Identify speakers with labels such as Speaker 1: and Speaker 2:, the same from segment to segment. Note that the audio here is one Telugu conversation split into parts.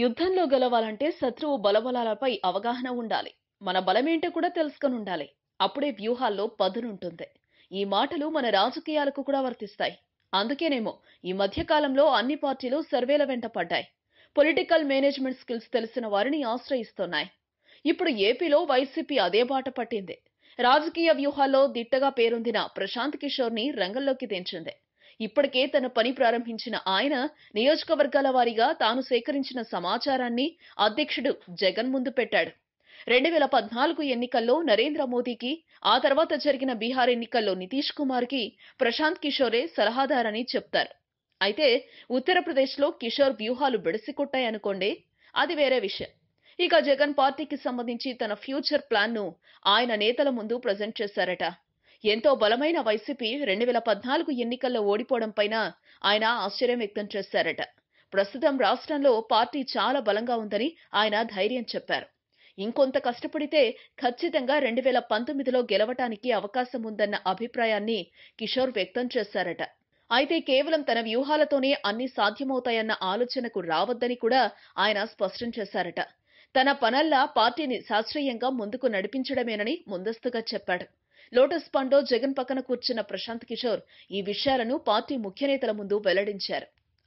Speaker 1: యుద్ధంలో గెలవాలంటే శత్రువు బలబలాలపై అవగాహన ఉండాలి మన బలమేంటో కూడా తెలుసుకుని ఉండాలి అప్పుడే వ్యూహాల్లో పదునుంటుంది ఈ మాటలు మన రాజకీయాలకు కూడా వర్తిస్తాయి అందుకేనేమో ఈ మధ్యకాలంలో అన్ని పార్టీలు సర్వేల వెంట పడ్డాయి పొలిటికల్ మేనేజ్మెంట్ స్కిల్స్ తెలిసిన వారిని ఆశ్రయిస్తున్నాయి ఇప్పుడు ఏపీలో వైసీపీ అదే బాట పట్టింది రాజకీయ వ్యూహాల్లో దిట్టగా పేరొందిన ప్రశాంత్ కిషోర్ని రంగంలోకి దించింది ఇప్పటికే తన పని ప్రారంభించిన ఆయన నియోజకవర్గాల వారీగా తాను సేకరించిన సమాచారాన్ని అధ్యక్షుడు జగన్ ముందు పెట్టాడు రెండు వేల పద్నాలుగు ఎన్నికల్లో నరేంద్ర మోదీకి ఆ తర్వాత జరిగిన బీహార్ ఎన్నికల్లో నితీష్ కుమార్కి ప్రశాంత్ కిషోరే సలహాదారని చెప్తారు అయితే ఉత్తరప్రదేశ్లో కిషోర్ వ్యూహాలు బిడిసికొట్టాయనుకోండి అది వేరే విషయం ఇక జగన్ పార్టీకి సంబంధించి తన ఫ్యూచర్ ప్లాన్ను ఆయన నేతల ముందు ప్రజెంట్ చేశారట ఎంతో బలమైన వైసీపీ రెండు వేల పద్నాలుగు ఎన్నికల్లో ఓడిపోవడంపైన ఆయన ఆశ్చర్యం వ్యక్తం చేశారట ప్రస్తుతం రాష్ట్రంలో పార్టీ చాలా బలంగా ఉందని ఆయన ధైర్యం చెప్పారు ఇంకొంత కష్టపడితే ఖచ్చితంగా రెండు వేల పంతొమ్మిదిలో గెలవటానికి అవకాశం ఉందన్న అభిప్రాయాన్ని కిషోర్ వ్యక్తం చేశారట అయితే కేవలం తన వ్యూహాలతోనే అన్ని సాధ్యమవుతాయన్న ఆలోచనకు రావద్దని కూడా ఆయన స్పష్టం చేశారట తన పనల్లా పార్టీని శాస్త్రీయంగా ముందుకు నడిపించడమేనని ముందస్తుగా చెప్పాడు లోటస్ పండో జగన్ పక్కన కూర్చున్న ప్రశాంత్ కిషోర్ ఈ విషయాలను పార్టీ ముఖ్యనేతల ముందు వెల్లడించారు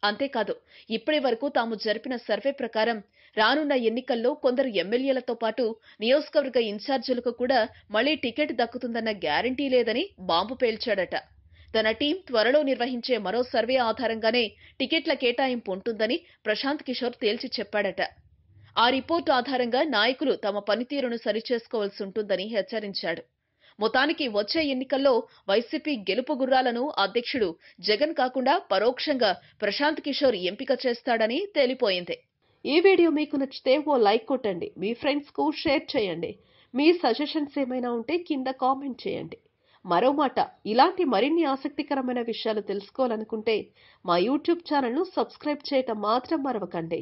Speaker 1: అంతేకాదు ఇప్పటి వరకు తాము జరిపిన సర్వే ప్రకారం రానున్న ఎన్నికల్లో కొందరు ఎమ్మెల్యేలతో పాటు నియోజకవర్గ ఇన్ఛార్జీలకు కూడా మళ్లీ టికెట్ దక్కుతుందన్న గ్యారంటీ లేదని బాంబు పేల్చాడట తన టీం త్వరలో నిర్వహించే మరో సర్వే ఆధారంగానే టికెట్ల కేటాయింపు ఉంటుందని ప్రశాంత్ కిషోర్ తేల్చి చెప్పాడట ఆ రిపోర్టు ఆధారంగా నాయకులు తమ పనితీరును సరిచేసుకోవాల్సి ఉంటుందని హెచ్చరించాడు మొత్తానికి వచ్చే ఎన్నికల్లో వైసీపీ గెలుపు గుర్రాలను అధ్యక్షుడు జగన్ కాకుండా పరోక్షంగా ప్రశాంత్ కిషోర్
Speaker 2: ఎంపిక చేస్తాడని తేలిపోయింది ఈ వీడియో మీకు నచ్చితే ఓ లైక్ కొట్టండి మీ ఫ్రెండ్స్ కు షేర్ చేయండి మీ సజెషన్స్ ఏమైనా ఉంటే కింద కామెంట్ చేయండి మరో మాట ఇలాంటి మరిన్ని ఆసక్తికరమైన విషయాలు తెలుసుకోవాలనుకుంటే మా యూట్యూబ్ ఛానల్ను సబ్స్క్రైబ్ చేయటం మాత్రం మరవకండి